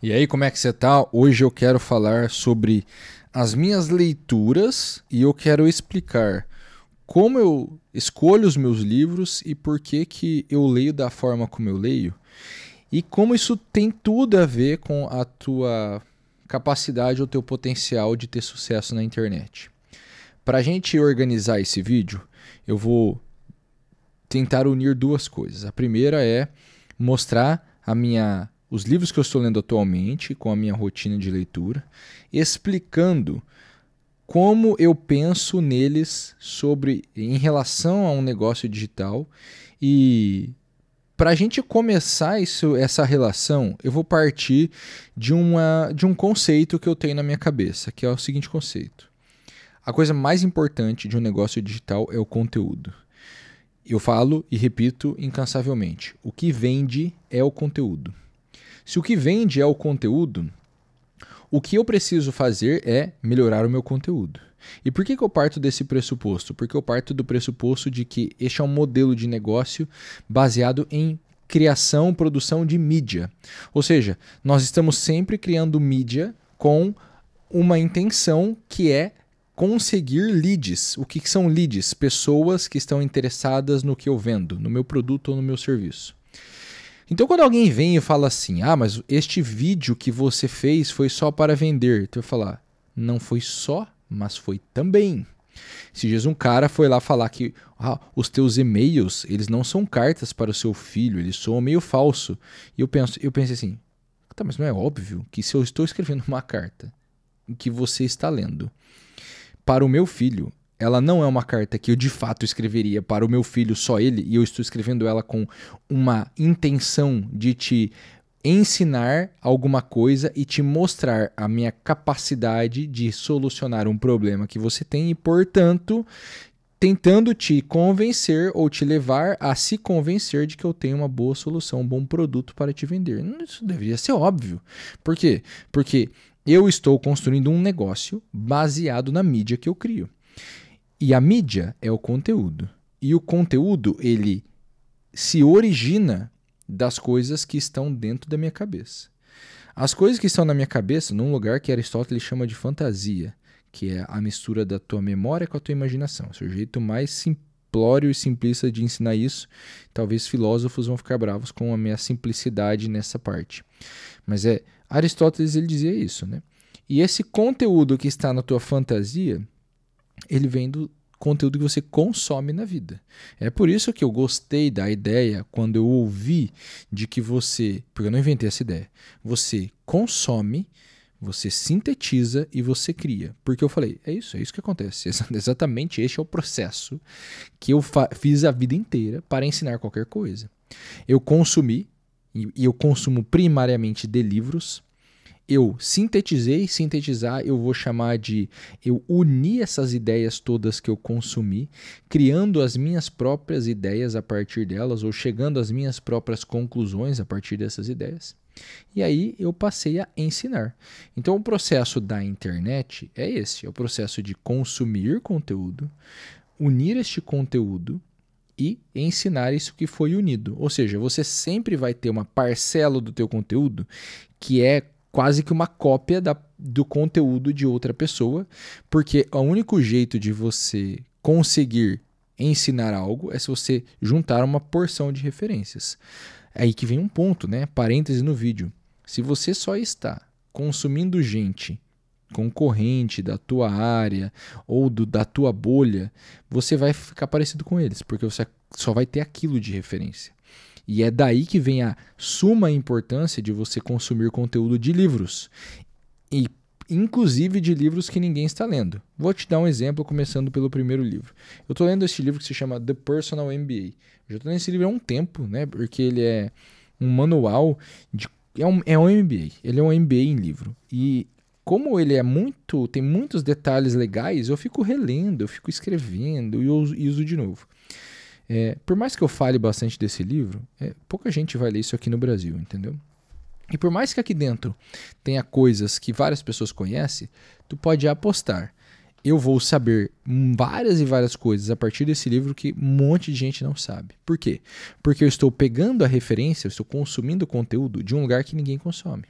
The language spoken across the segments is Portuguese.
E aí, como é que você tá? Hoje eu quero falar sobre as minhas leituras e eu quero explicar como eu escolho os meus livros e por que que eu leio da forma como eu leio e como isso tem tudo a ver com a tua capacidade ou teu potencial de ter sucesso na internet. Para a gente organizar esse vídeo, eu vou tentar unir duas coisas. A primeira é mostrar a minha os livros que eu estou lendo atualmente, com a minha rotina de leitura, explicando como eu penso neles sobre em relação a um negócio digital e para a gente começar isso, essa relação, eu vou partir de, uma, de um conceito que eu tenho na minha cabeça, que é o seguinte conceito. A coisa mais importante de um negócio digital é o conteúdo. Eu falo e repito incansavelmente: o que vende é o conteúdo. Se o que vende é o conteúdo, o que eu preciso fazer é melhorar o meu conteúdo. E por que, que eu parto desse pressuposto? Porque eu parto do pressuposto de que este é um modelo de negócio baseado em criação, produção de mídia. Ou seja, nós estamos sempre criando mídia com uma intenção que é conseguir leads. O que, que são leads? Pessoas que estão interessadas no que eu vendo, no meu produto ou no meu serviço. Então, quando alguém vem e fala assim: ah, mas este vídeo que você fez foi só para vender, tu então vai falar: não foi só, mas foi também. Se Jesus um cara foi lá falar que ah, os teus e-mails, eles não são cartas para o seu filho, eles são meio falso. E eu, penso, eu pensei assim, tá, mas não é óbvio que se eu estou escrevendo uma carta que você está lendo para o meu filho, ela não é uma carta que eu de fato escreveria para o meu filho, só ele, e eu estou escrevendo ela com uma intenção de te ensinar alguma coisa e te mostrar a minha capacidade de solucionar um problema que você tem e, portanto, tentando te convencer ou te levar a se convencer de que eu tenho uma boa solução, um bom produto para te vender. Isso deveria ser óbvio. Por quê? Porque eu estou construindo um negócio baseado na mídia que eu crio. E a mídia é o conteúdo. E o conteúdo, ele se origina das coisas que estão dentro da minha cabeça. As coisas que estão na minha cabeça, num lugar que Aristóteles chama de fantasia, que é a mistura da tua memória com a tua imaginação. Esse é o jeito mais simplório e simplista de ensinar isso. Talvez filósofos vão ficar bravos com a minha simplicidade nessa parte. Mas é Aristóteles ele dizia isso, né? E esse conteúdo que está na tua fantasia, ele vem do conteúdo que você consome na vida. É por isso que eu gostei da ideia quando eu ouvi de que você, porque eu não inventei essa ideia, você consome, você sintetiza e você cria. Porque eu falei, é isso, é isso que acontece. Exatamente este é o processo que eu fiz a vida inteira para ensinar qualquer coisa. Eu consumi, e eu consumo primariamente de livros, eu sintetizei, sintetizar eu vou chamar de eu uni essas ideias todas que eu consumi, criando as minhas próprias ideias a partir delas ou chegando às minhas próprias conclusões a partir dessas ideias. E aí eu passei a ensinar. Então o processo da internet é esse, é o processo de consumir conteúdo, unir este conteúdo e ensinar isso que foi unido. Ou seja, você sempre vai ter uma parcela do teu conteúdo que é quase que uma cópia da, do conteúdo de outra pessoa, porque o único jeito de você conseguir ensinar algo é se você juntar uma porção de referências. É aí que vem um ponto, né? Parêntese no vídeo. Se você só está consumindo gente concorrente da tua área ou do, da tua bolha, você vai ficar parecido com eles, porque você só vai ter aquilo de referência. E é daí que vem a suma importância de você consumir conteúdo de livros. E inclusive de livros que ninguém está lendo. Vou te dar um exemplo começando pelo primeiro livro. Eu estou lendo este livro que se chama The Personal MBA. Eu já estou lendo esse livro há um tempo, né? Porque ele é um manual de é um, é um MBA. Ele é um MBA em livro. E como ele é muito, tem muitos detalhes legais, eu fico relendo, eu fico escrevendo e uso, e uso de novo. É, por mais que eu fale bastante desse livro, é, pouca gente vai ler isso aqui no Brasil, entendeu? E por mais que aqui dentro tenha coisas que várias pessoas conhecem, tu pode apostar. Eu vou saber várias e várias coisas a partir desse livro que um monte de gente não sabe. Por quê? Porque eu estou pegando a referência, eu estou consumindo conteúdo de um lugar que ninguém consome.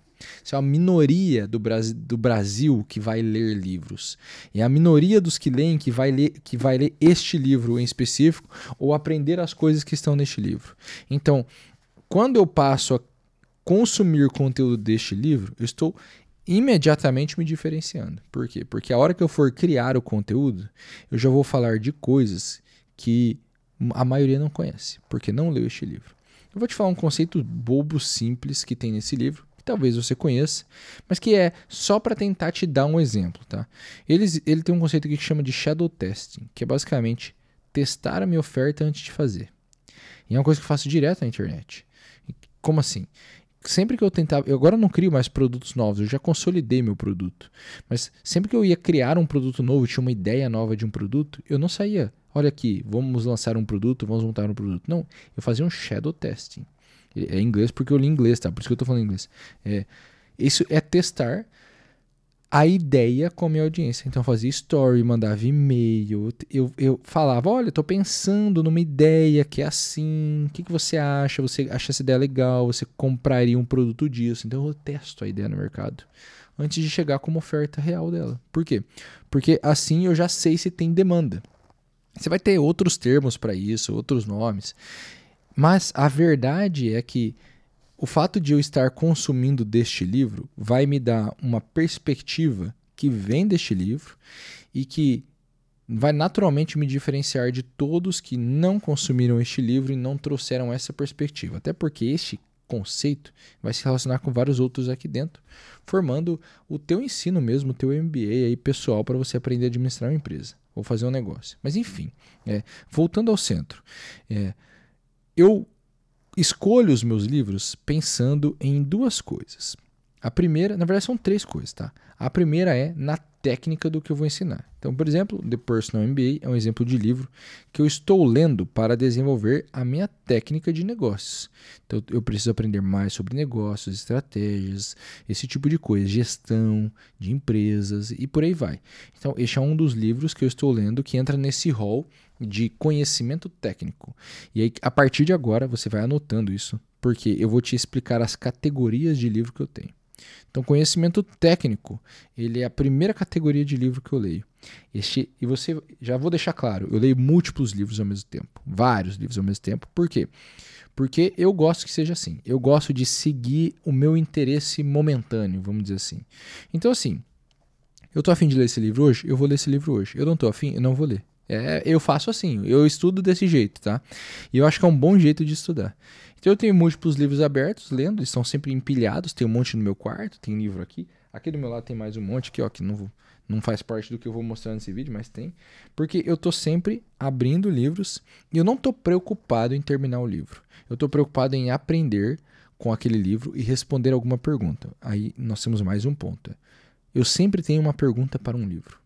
Isso é a minoria do, Brasil, do Brasil que vai ler livros. E é a minoria dos que leem que vai, ler, que vai ler este livro em específico ou aprender as coisas que estão neste livro. Então, quando eu passo a consumir conteúdo deste livro, eu estou imediatamente me diferenciando. Por quê? Porque a hora que eu for criar o conteúdo, eu já vou falar de coisas que a maioria não conhece, porque não leu este livro. Eu vou te falar um conceito bobo simples que tem nesse livro, talvez você conheça, mas que é só para tentar te dar um exemplo, tá? Eles, ele tem um conceito que chama de shadow testing, que é basicamente testar a minha oferta antes de fazer. E é uma coisa que eu faço direto na internet. Como assim? sempre que eu tentava, eu agora não crio mais produtos novos, eu já consolidei meu produto. Mas sempre que eu ia criar um produto novo, tinha uma ideia nova de um produto, eu não saía, olha aqui, vamos lançar um produto, vamos montar um produto. Não, eu fazia um shadow testing. É inglês porque eu li inglês, tá? Por isso que eu tô falando inglês. É, isso é testar a ideia com a minha audiência. Então eu fazia story, mandava e-mail, eu, eu falava, olha, estou pensando numa ideia que é assim, o que, que você acha? Você acha essa ideia legal? Você compraria um produto disso? Então eu testo a ideia no mercado antes de chegar com uma oferta real dela. Por quê? Porque assim eu já sei se tem demanda. Você vai ter outros termos para isso, outros nomes. Mas a verdade é que o fato de eu estar consumindo deste livro vai me dar uma perspectiva que vem deste livro e que vai naturalmente me diferenciar de todos que não consumiram este livro e não trouxeram essa perspectiva. Até porque este conceito vai se relacionar com vários outros aqui dentro, formando o teu ensino mesmo, o teu MBA aí pessoal para você aprender a administrar uma empresa ou fazer um negócio. Mas enfim, é, voltando ao centro. É, eu escolho os meus livros pensando em duas coisas. A primeira, na verdade, são três coisas, tá? A primeira é na técnica do que eu vou ensinar. Então, por exemplo, The Personal MBA é um exemplo de livro que eu estou lendo para desenvolver a minha técnica de negócios. Então, eu preciso aprender mais sobre negócios, estratégias, esse tipo de coisa, gestão de empresas e por aí vai. Então, este é um dos livros que eu estou lendo que entra nesse hall de conhecimento técnico. E aí, a partir de agora, você vai anotando isso, porque eu vou te explicar as categorias de livro que eu tenho. Então, conhecimento técnico, ele é a primeira categoria de livro que eu leio. Este, e você, já vou deixar claro, eu leio múltiplos livros ao mesmo tempo, vários livros ao mesmo tempo. Por quê? Porque eu gosto que seja assim. Eu gosto de seguir o meu interesse momentâneo, vamos dizer assim. Então, assim, eu tô afim de ler esse livro hoje, eu vou ler esse livro hoje. Eu não tô afim, eu não vou ler. É, eu faço assim, eu estudo desse jeito, tá? E eu acho que é um bom jeito de estudar. Então eu tenho múltiplos livros abertos, lendo, eles estão sempre empilhados, tem um monte no meu quarto, tem livro aqui. Aqui do meu lado tem mais um monte aqui, ó, que não, não faz parte do que eu vou mostrar nesse vídeo, mas tem. Porque eu tô sempre abrindo livros e eu não tô preocupado em terminar o livro. Eu tô preocupado em aprender com aquele livro e responder alguma pergunta. Aí nós temos mais um ponto. Eu sempre tenho uma pergunta para um livro.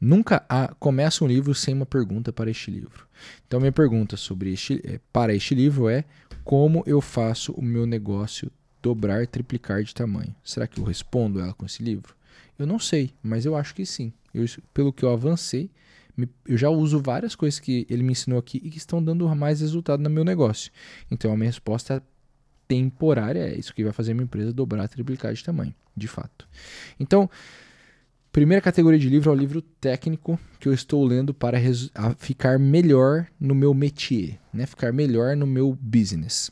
Nunca há, começa um livro sem uma pergunta para este livro. Então, minha pergunta sobre este, eh, para este livro é: como eu faço o meu negócio dobrar, triplicar de tamanho? Será que eu respondo ela com esse livro? Eu não sei, mas eu acho que sim. Eu, pelo que eu avancei, eu já uso várias coisas que ele me ensinou aqui e que estão dando mais resultado no meu negócio. Então a minha resposta temporária é isso que vai fazer a minha empresa dobrar, triplicar de tamanho, de fato. Então, Primeira categoria de livro é o livro técnico que eu estou lendo para ficar melhor no meu métier, né? ficar melhor no meu business.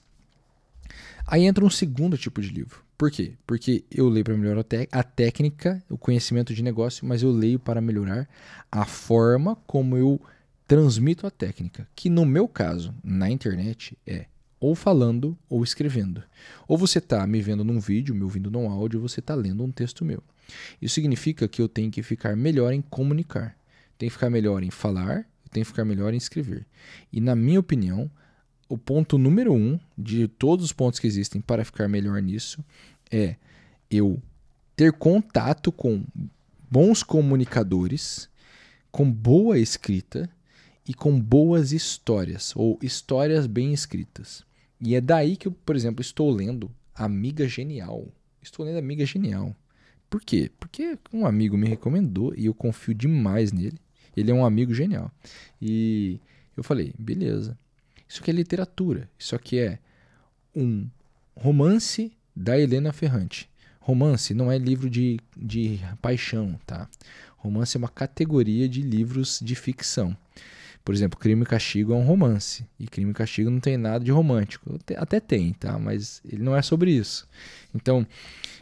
Aí entra um segundo tipo de livro. Por quê? Porque eu leio para melhorar a, a técnica, o conhecimento de negócio, mas eu leio para melhorar a forma como eu transmito a técnica, que no meu caso, na internet, é ou falando ou escrevendo. Ou você está me vendo num vídeo, me ouvindo num áudio, ou você está lendo um texto meu. Isso significa que eu tenho que ficar melhor em comunicar, tenho que ficar melhor em falar, tenho que ficar melhor em escrever. E na minha opinião, o ponto número um de todos os pontos que existem para ficar melhor nisso é eu ter contato com bons comunicadores, com boa escrita e com boas histórias ou histórias bem escritas. E é daí que eu, por exemplo, estou lendo Amiga Genial. Estou lendo Amiga Genial. Por quê? Porque um amigo me recomendou e eu confio demais nele. Ele é um amigo genial. E eu falei, beleza. Isso aqui é literatura. Isso aqui é um romance da Helena Ferrante. Romance não é livro de, de paixão, tá? Romance é uma categoria de livros de ficção. Por exemplo, Crime e Castigo é um romance. E Crime e Castigo não tem nada de romântico. Até tem, tá? Mas ele não é sobre isso. Então,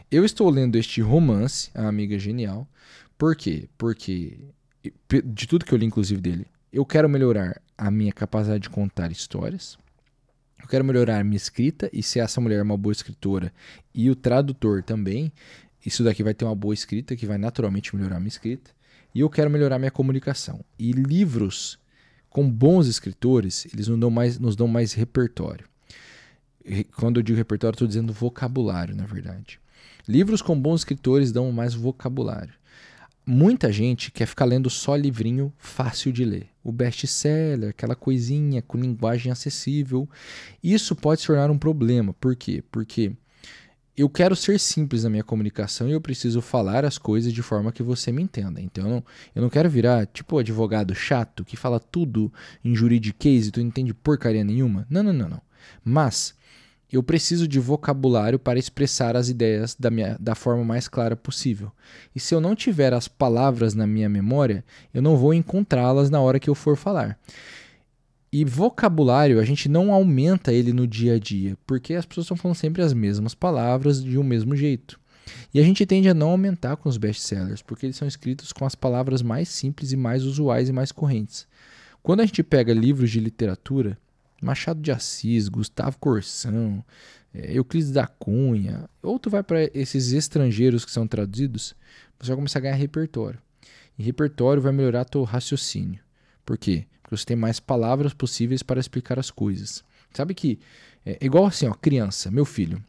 eu estou lendo este romance, A Amiga Genial. Por quê? Porque, de tudo que eu li, inclusive, dele, eu quero melhorar a minha capacidade de contar histórias. Eu quero melhorar a minha escrita. E se essa mulher é uma boa escritora e o tradutor também, isso daqui vai ter uma boa escrita que vai naturalmente melhorar a minha escrita. E eu quero melhorar a minha comunicação. E livros com bons escritores, eles nos dão mais, nos dão mais repertório. Quando eu digo repertório, estou dizendo vocabulário, na verdade. Livros com bons escritores dão mais vocabulário. Muita gente quer ficar lendo só livrinho fácil de ler. O best-seller, aquela coisinha com linguagem acessível. Isso pode se tornar um problema. Por quê? Porque eu quero ser simples na minha comunicação e eu preciso falar as coisas de forma que você me entenda. Então, eu não, eu não quero virar tipo advogado chato que fala tudo em juridiquês e tu não entende porcaria nenhuma. Não, não, não, não. Mas eu preciso de vocabulário para expressar as ideias da, minha, da forma mais clara possível. E se eu não tiver as palavras na minha memória, eu não vou encontrá-las na hora que eu for falar. E vocabulário, a gente não aumenta ele no dia a dia, porque as pessoas estão falando sempre as mesmas palavras de um mesmo jeito. E a gente tende a não aumentar com os best-sellers, porque eles são escritos com as palavras mais simples e mais usuais e mais correntes. Quando a gente pega livros de literatura, Machado de Assis, Gustavo Corsão, eh, Euclides da Cunha, ou tu vai para esses estrangeiros que são traduzidos, você vai começar a ganhar repertório. E repertório vai melhorar teu raciocínio. Por quê? Porque você tem mais palavras possíveis para explicar as coisas. Sabe que é igual assim, ó, criança, meu filho.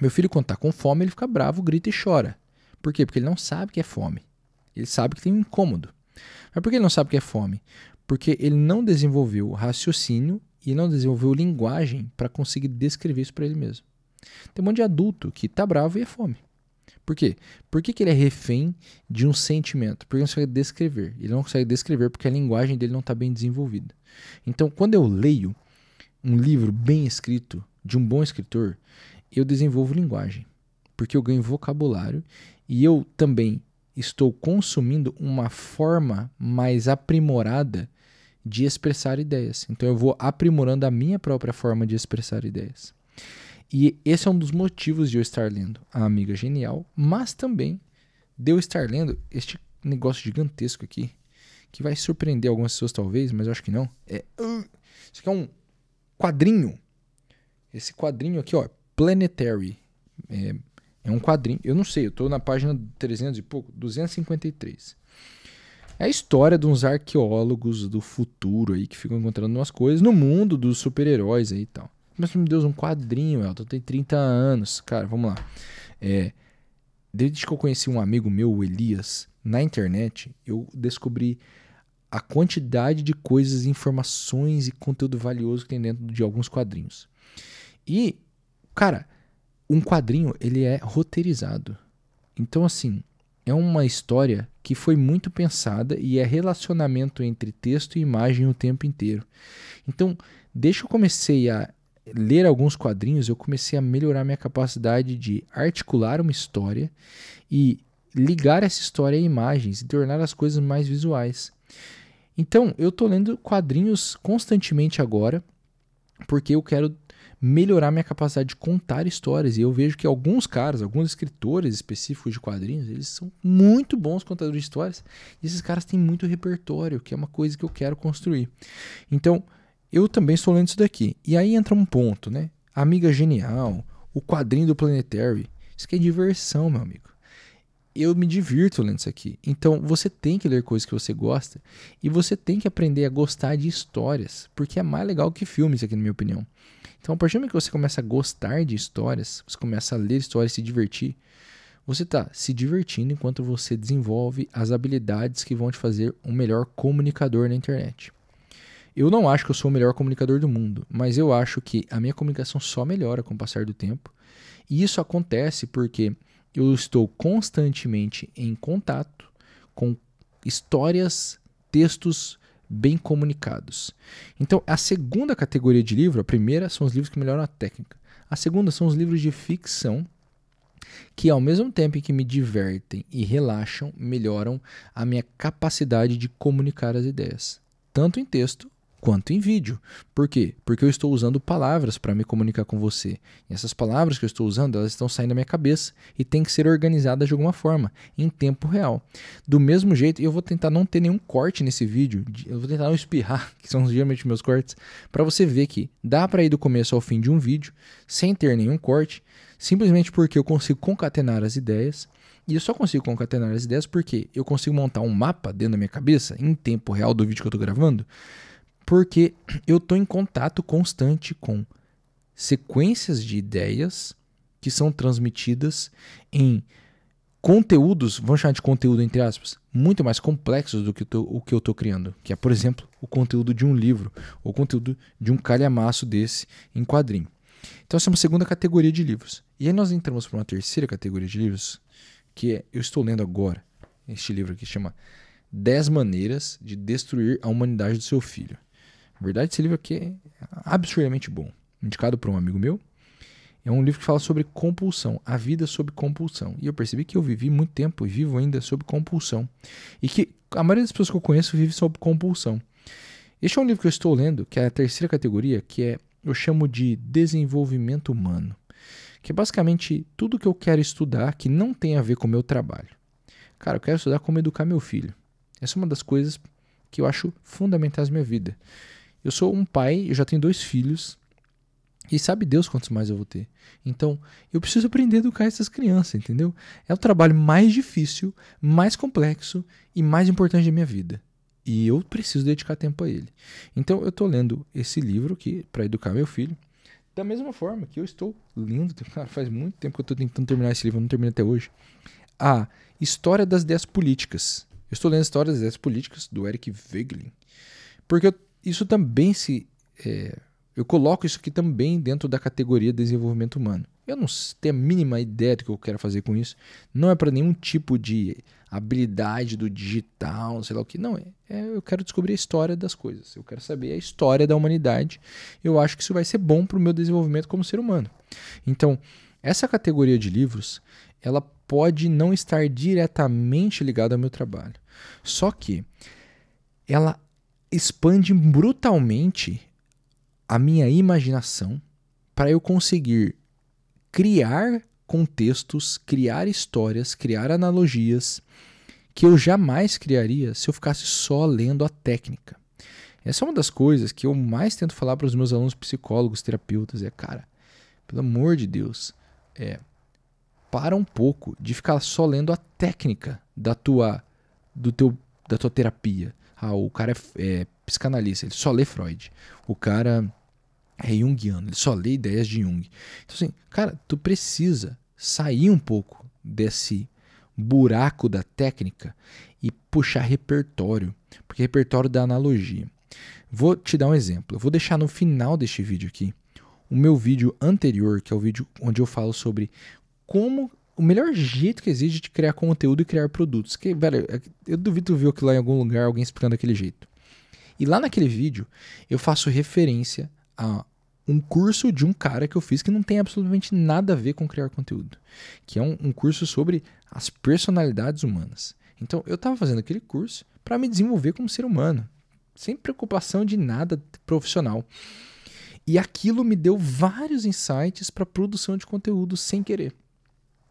Meu filho, quando tá com fome, ele fica bravo, grita e chora. Por quê? Porque ele não sabe que é fome. Ele sabe que tem um incômodo. Mas por que ele não sabe que é fome? Porque ele não desenvolveu raciocínio e não desenvolveu linguagem para conseguir descrever isso para ele mesmo. Tem um monte de adulto que tá bravo e é fome. Por quê? Por que, que ele é refém de um sentimento? Porque ele não consegue descrever. Ele não consegue descrever porque a linguagem dele não está bem desenvolvida. Então, quando eu leio um livro bem escrito, de um bom escritor, eu desenvolvo linguagem. Porque eu ganho vocabulário e eu também estou consumindo uma forma mais aprimorada de expressar ideias. Então, eu vou aprimorando a minha própria forma de expressar ideias. E esse é um dos motivos de eu estar lendo A Amiga Genial, mas também de eu estar lendo este negócio gigantesco aqui, que vai surpreender algumas pessoas talvez, mas eu acho que não. É, isso aqui é um quadrinho. Esse quadrinho aqui, ó, Planetary. É, é um quadrinho. Eu não sei, eu estou na página 300 e pouco, 253. É a história de uns arqueólogos do futuro aí que ficam encontrando umas coisas no mundo dos super-heróis aí e tal. Mas, meu Deus, um quadrinho, Elton. Eu tenho 30 anos. Cara, vamos lá. É, desde que eu conheci um amigo meu, o Elias, na internet, eu descobri a quantidade de coisas, informações e conteúdo valioso que tem dentro de alguns quadrinhos. E, cara, um quadrinho, ele é roteirizado. Então, assim, é uma história que foi muito pensada e é relacionamento entre texto e imagem o tempo inteiro. Então, desde que eu comecei a ler alguns quadrinhos, eu comecei a melhorar minha capacidade de articular uma história e ligar essa história a imagens e tornar as coisas mais visuais. Então, eu estou lendo quadrinhos constantemente agora, porque eu quero melhorar minha capacidade de contar histórias. E eu vejo que alguns caras, alguns escritores específicos de quadrinhos, eles são muito bons contadores de histórias. E esses caras têm muito repertório, que é uma coisa que eu quero construir. Então, eu também estou lendo isso daqui. E aí entra um ponto, né? Amiga Genial, o quadrinho do Planetary. Isso que é diversão, meu amigo. Eu me divirto lendo isso aqui. Então você tem que ler coisas que você gosta e você tem que aprender a gostar de histórias, porque é mais legal que filmes, aqui na minha opinião. Então, a partir do momento que você começa a gostar de histórias, você começa a ler histórias e se divertir, você está se divertindo enquanto você desenvolve as habilidades que vão te fazer um melhor comunicador na internet. Eu não acho que eu sou o melhor comunicador do mundo, mas eu acho que a minha comunicação só melhora com o passar do tempo. E isso acontece porque eu estou constantemente em contato com histórias, textos bem comunicados. Então, a segunda categoria de livro, a primeira são os livros que melhoram a técnica. A segunda são os livros de ficção que ao mesmo tempo que me divertem e relaxam, melhoram a minha capacidade de comunicar as ideias, tanto em texto quanto em vídeo. Por quê? Porque eu estou usando palavras para me comunicar com você. E essas palavras que eu estou usando, elas estão saindo da minha cabeça e tem que ser organizadas de alguma forma, em tempo real. Do mesmo jeito, eu vou tentar não ter nenhum corte nesse vídeo, eu vou tentar não espirrar, que são geralmente meus cortes, para você ver que dá para ir do começo ao fim de um vídeo sem ter nenhum corte, simplesmente porque eu consigo concatenar as ideias. E eu só consigo concatenar as ideias porque eu consigo montar um mapa dentro da minha cabeça em tempo real do vídeo que eu estou gravando porque eu estou em contato constante com sequências de ideias que são transmitidas em conteúdos, vamos chamar de conteúdo entre aspas, muito mais complexos do que tô, o que eu estou criando, que é, por exemplo, o conteúdo de um livro, ou o conteúdo de um calhamaço desse em quadrinho. Então essa é uma segunda categoria de livros. E aí nós entramos para uma terceira categoria de livros, que é, eu estou lendo agora, este livro aqui chama 10 maneiras de destruir a humanidade do seu filho. Na verdade, esse livro aqui é absurdamente bom. Indicado por um amigo meu. É um livro que fala sobre compulsão, a vida sob compulsão. E eu percebi que eu vivi muito tempo e vivo ainda sob compulsão. E que a maioria das pessoas que eu conheço vive sob compulsão. Este é um livro que eu estou lendo, que é a terceira categoria, que é eu chamo de desenvolvimento humano, que é basicamente tudo que eu quero estudar que não tem a ver com o meu trabalho. Cara, eu quero estudar como educar meu filho. Essa é uma das coisas que eu acho fundamentais na minha vida. Eu sou um pai, eu já tenho dois filhos. E sabe Deus quantos mais eu vou ter. Então, eu preciso aprender a educar essas crianças, entendeu? É o trabalho mais difícil, mais complexo e mais importante da minha vida. E eu preciso dedicar tempo a ele. Então, eu estou lendo esse livro aqui para educar meu filho. Da mesma forma que eu estou lendo, cara, faz muito tempo que eu estou tentando terminar esse livro, eu não terminei até hoje. A História das Dez Políticas. Eu estou lendo a História das Dez Políticas, do Eric Wegelin. Porque eu isso também se. É, eu coloco isso aqui também dentro da categoria desenvolvimento humano. Eu não tenho a mínima ideia do que eu quero fazer com isso. Não é para nenhum tipo de habilidade do digital, sei lá o que. Não, é, é, eu quero descobrir a história das coisas. Eu quero saber a história da humanidade. Eu acho que isso vai ser bom para o meu desenvolvimento como ser humano. Então, essa categoria de livros, ela pode não estar diretamente ligada ao meu trabalho. Só que ela expande brutalmente a minha imaginação para eu conseguir criar contextos, criar histórias, criar analogias que eu jamais criaria se eu ficasse só lendo a técnica. Essa é uma das coisas que eu mais tento falar para os meus alunos psicólogos, terapeutas, é cara, pelo amor de Deus, é para um pouco de ficar só lendo a técnica da tua do teu da tua terapia. Ah, o cara é, é psicanalista, ele só lê Freud. O cara é junguiano, ele só lê ideias de Jung. Então, assim, cara, tu precisa sair um pouco desse buraco da técnica e puxar repertório, porque repertório da analogia. Vou te dar um exemplo. Eu vou deixar no final deste vídeo aqui o meu vídeo anterior, que é o vídeo onde eu falo sobre como o melhor jeito que existe de criar conteúdo e criar produtos. Que, velho, é eu duvido ver aquilo lá em algum lugar, alguém explicando daquele jeito. E lá naquele vídeo, eu faço referência a um curso de um cara que eu fiz que não tem absolutamente nada a ver com criar conteúdo. Que é um, um curso sobre as personalidades humanas. Então, eu estava fazendo aquele curso para me desenvolver como ser humano, sem preocupação de nada profissional. E aquilo me deu vários insights para produção de conteúdo sem querer.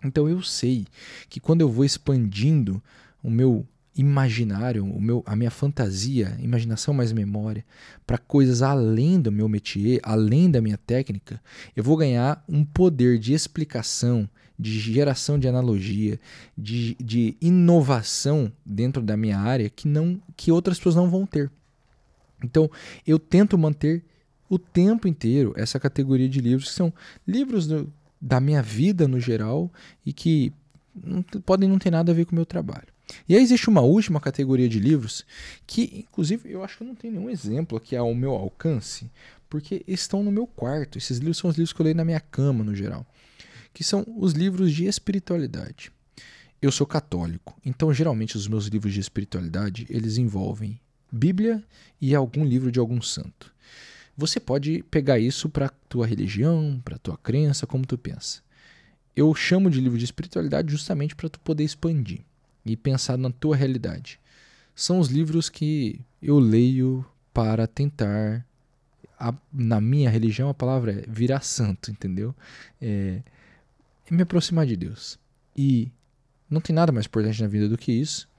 Então eu sei que quando eu vou expandindo o meu imaginário, o meu, a minha fantasia, imaginação mais memória, para coisas além do meu métier, além da minha técnica, eu vou ganhar um poder de explicação, de geração de analogia, de, de inovação dentro da minha área que, não, que outras pessoas não vão ter. Então eu tento manter o tempo inteiro essa categoria de livros que são livros do, da minha vida no geral e que não, podem não ter nada a ver com o meu trabalho. E aí existe uma última categoria de livros que, inclusive, eu acho que não tem nenhum exemplo aqui é ao meu alcance, porque estão no meu quarto. Esses livros são os livros que eu leio na minha cama, no geral, que são os livros de espiritualidade. Eu sou católico, então geralmente os meus livros de espiritualidade eles envolvem Bíblia e algum livro de algum santo. Você pode pegar isso para tua religião, para tua crença, como tu pensa. Eu chamo de livro de espiritualidade justamente para tu poder expandir e pensar na tua realidade. São os livros que eu leio para tentar a, na minha religião a palavra é virar santo, entendeu? É, é, me aproximar de Deus. E não tem nada mais importante na vida do que isso.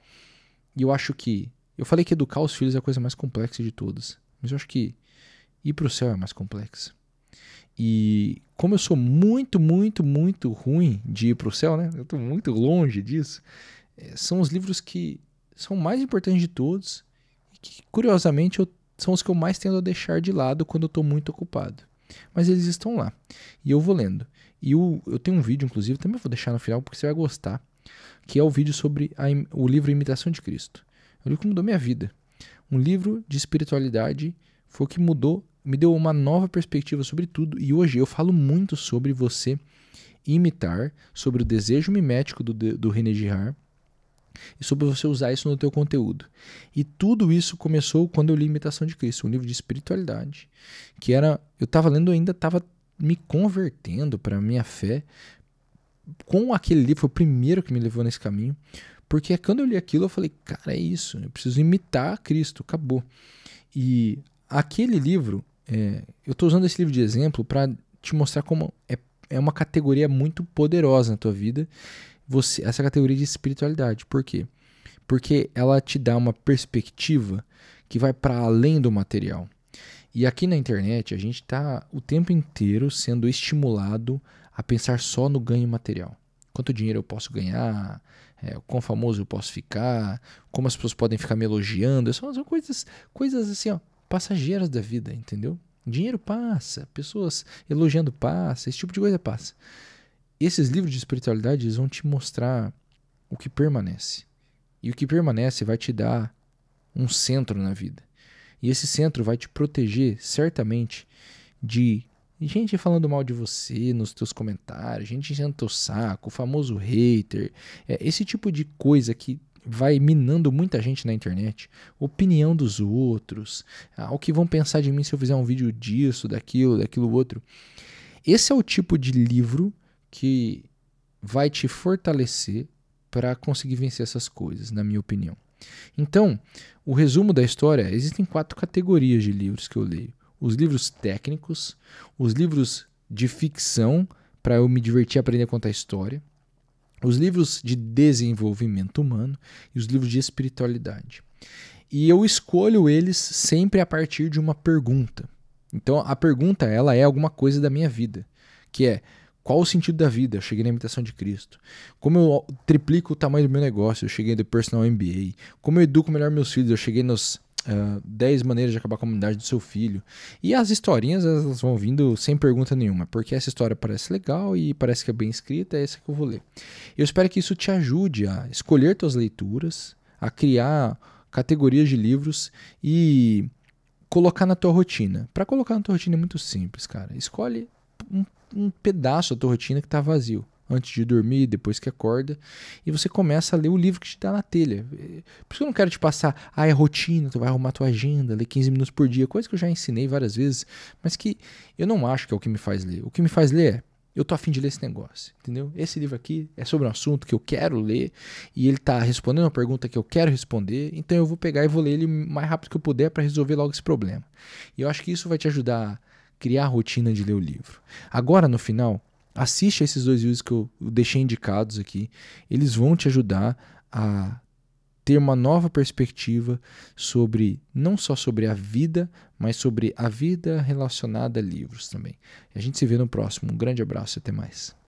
E eu acho que. Eu falei que educar os filhos é a coisa mais complexa de todas. Mas eu acho que Ir para o céu é mais complexo. E como eu sou muito, muito, muito ruim de ir para o céu, né? Eu estou muito longe disso. É, são os livros que são mais importantes de todos e que, curiosamente, eu, são os que eu mais tendo a deixar de lado quando eu estou muito ocupado. Mas eles estão lá e eu vou lendo. E eu, eu tenho um vídeo, inclusive, também vou deixar no final porque você vai gostar, que é o vídeo sobre a, o livro Imitação de Cristo. É o livro que mudou minha vida. Um livro de espiritualidade foi o que mudou me deu uma nova perspectiva sobre tudo e hoje eu falo muito sobre você imitar, sobre o desejo mimético do, do René Girard e sobre você usar isso no teu conteúdo. E tudo isso começou quando eu li Imitação de Cristo, um livro de espiritualidade, que era, eu estava lendo ainda, estava me convertendo para a minha fé com aquele livro, foi o primeiro que me levou nesse caminho, porque quando eu li aquilo eu falei, cara, é isso, eu preciso imitar Cristo, acabou. E aquele livro é, eu estou usando esse livro de exemplo para te mostrar como é, é uma categoria muito poderosa na tua vida, você, essa categoria de espiritualidade. Por quê? Porque ela te dá uma perspectiva que vai para além do material. E aqui na internet a gente está o tempo inteiro sendo estimulado a pensar só no ganho material. Quanto dinheiro eu posso ganhar? É, quão famoso eu posso ficar? Como as pessoas podem ficar me elogiando? São, são coisas, coisas assim, ó, passageiras da vida, entendeu? Dinheiro passa, pessoas elogiando passa, esse tipo de coisa passa. esses livros de espiritualidade eles vão te mostrar o que permanece. E o que permanece vai te dar um centro na vida. E esse centro vai te proteger certamente de gente falando mal de você nos teus comentários, gente enchendo teu saco, o famoso hater, é, esse tipo de coisa que vai minando muita gente na internet, opinião dos outros, ah, o que vão pensar de mim se eu fizer um vídeo disso, daquilo, daquilo outro. Esse é o tipo de livro que vai te fortalecer para conseguir vencer essas coisas, na minha opinião. Então, o resumo da história existem quatro categorias de livros que eu leio: os livros técnicos, os livros de ficção para eu me divertir aprender a contar história, os livros de desenvolvimento humano e os livros de espiritualidade. E eu escolho eles sempre a partir de uma pergunta. Então a pergunta ela é alguma coisa da minha vida, que é qual o sentido da vida? Eu cheguei na imitação de Cristo. Como eu triplico o tamanho do meu negócio? Eu cheguei do personal MBA. Como eu educo melhor meus filhos? Eu cheguei nos uh, ah, 10 maneiras de acabar com a comunidade do seu filho. E as historinhas elas vão vindo sem pergunta nenhuma, porque essa história parece legal e parece que é bem escrita, é essa que eu vou ler. Eu espero que isso te ajude a escolher tuas leituras, a criar categorias de livros e colocar na tua rotina. Para colocar na tua rotina é muito simples, cara. Escolhe um, um pedaço da tua rotina que está vazio antes de dormir, depois que acorda, e você começa a ler o livro que te dá na telha. Por isso eu não quero te passar, ah, é rotina, tu vai arrumar tua agenda, ler 15 minutos por dia, coisa que eu já ensinei várias vezes, mas que eu não acho que é o que me faz ler. O que me faz ler é eu tô afim de ler esse negócio, entendeu? Esse livro aqui é sobre um assunto que eu quero ler e ele tá respondendo uma pergunta que eu quero responder, então eu vou pegar e vou ler ele mais rápido que eu puder para resolver logo esse problema. E eu acho que isso vai te ajudar a criar a rotina de ler o livro. Agora no final, Assiste a esses dois vídeos que eu deixei indicados aqui. Eles vão te ajudar a ter uma nova perspectiva sobre não só sobre a vida, mas sobre a vida relacionada a livros também. A gente se vê no próximo. Um grande abraço e até mais.